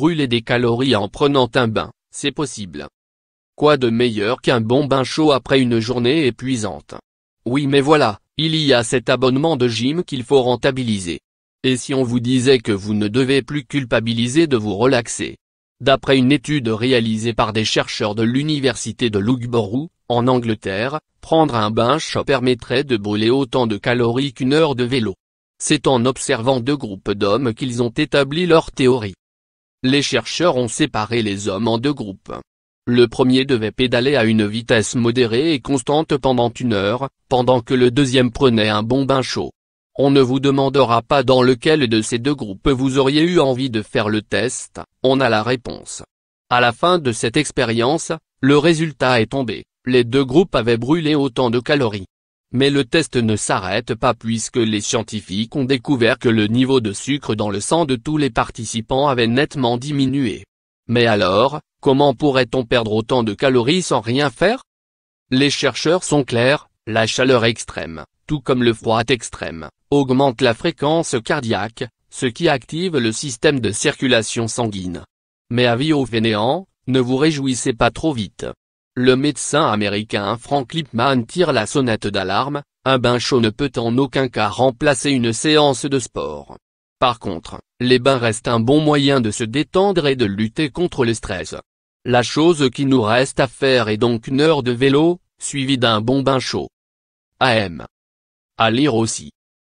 brûler des calories en prenant un bain, c'est possible. Quoi de meilleur qu'un bon bain chaud après une journée épuisante Oui mais voilà, il y a cet abonnement de gym qu'il faut rentabiliser. Et si on vous disait que vous ne devez plus culpabiliser de vous relaxer D'après une étude réalisée par des chercheurs de l'université de Loughborough, en Angleterre, prendre un bain chaud permettrait de brûler autant de calories qu'une heure de vélo. C'est en observant deux groupes d'hommes qu'ils ont établi leur théorie les chercheurs ont séparé les hommes en deux groupes. Le premier devait pédaler à une vitesse modérée et constante pendant une heure, pendant que le deuxième prenait un bon bain chaud. On ne vous demandera pas dans lequel de ces deux groupes vous auriez eu envie de faire le test, on a la réponse. À la fin de cette expérience, le résultat est tombé, les deux groupes avaient brûlé autant de calories. Mais le test ne s'arrête pas puisque les scientifiques ont découvert que le niveau de sucre dans le sang de tous les participants avait nettement diminué. Mais alors, comment pourrait-on perdre autant de calories sans rien faire Les chercheurs sont clairs, la chaleur extrême, tout comme le froid extrême, augmente la fréquence cardiaque, ce qui active le système de circulation sanguine. Mais avis aux fainéants, ne vous réjouissez pas trop vite le médecin américain Frank Lipman tire la sonnette d'alarme, un bain chaud ne peut en aucun cas remplacer une séance de sport. Par contre, les bains restent un bon moyen de se détendre et de lutter contre le stress. La chose qui nous reste à faire est donc une heure de vélo, suivie d'un bon bain chaud. AM. À lire aussi.